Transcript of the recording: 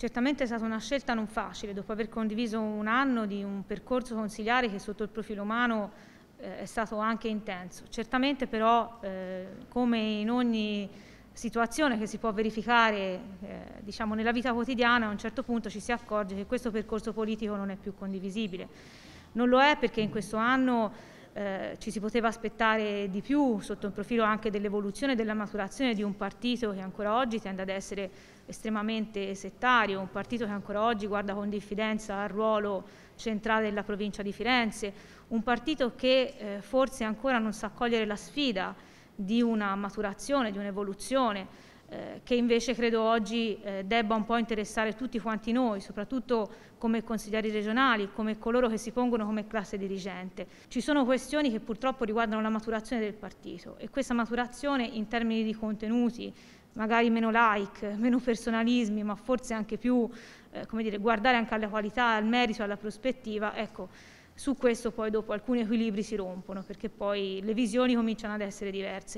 Certamente è stata una scelta non facile, dopo aver condiviso un anno di un percorso consigliare che sotto il profilo umano eh, è stato anche intenso. Certamente però, eh, come in ogni situazione che si può verificare eh, diciamo nella vita quotidiana, a un certo punto ci si accorge che questo percorso politico non è più condivisibile. Non lo è perché in questo anno eh, ci si poteva aspettare di più sotto il profilo anche dell'evoluzione e della maturazione di un partito che ancora oggi tende ad essere estremamente settario, un partito che ancora oggi guarda con diffidenza al ruolo centrale della provincia di Firenze, un partito che eh, forse ancora non sa cogliere la sfida di una maturazione, di un'evoluzione eh, che invece credo oggi eh, debba un po' interessare tutti quanti noi, soprattutto come consiglieri regionali, come coloro che si pongono come classe dirigente. Ci sono questioni che purtroppo riguardano la maturazione del partito e questa maturazione in termini di contenuti, magari meno like, meno personalismi, ma forse anche più eh, come dire, guardare anche alla qualità, al merito, alla prospettiva, ecco, su questo poi dopo alcuni equilibri si rompono perché poi le visioni cominciano ad essere diverse.